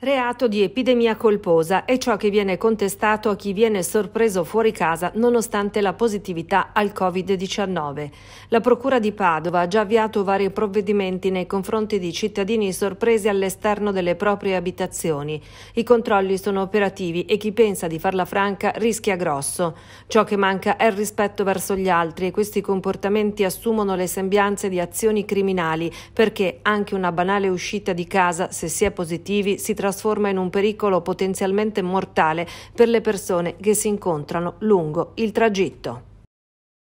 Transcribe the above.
Reato di epidemia colposa è ciò che viene contestato a chi viene sorpreso fuori casa nonostante la positività al Covid-19. La Procura di Padova ha già avviato vari provvedimenti nei confronti di cittadini sorpresi all'esterno delle proprie abitazioni. I controlli sono operativi e chi pensa di farla franca rischia grosso. Ciò che manca è il rispetto verso gli altri e questi comportamenti assumono le sembianze di azioni criminali perché anche una banale uscita di casa, se si è positivi, si trasforma trasforma in un pericolo potenzialmente mortale per le persone che si incontrano lungo il tragitto.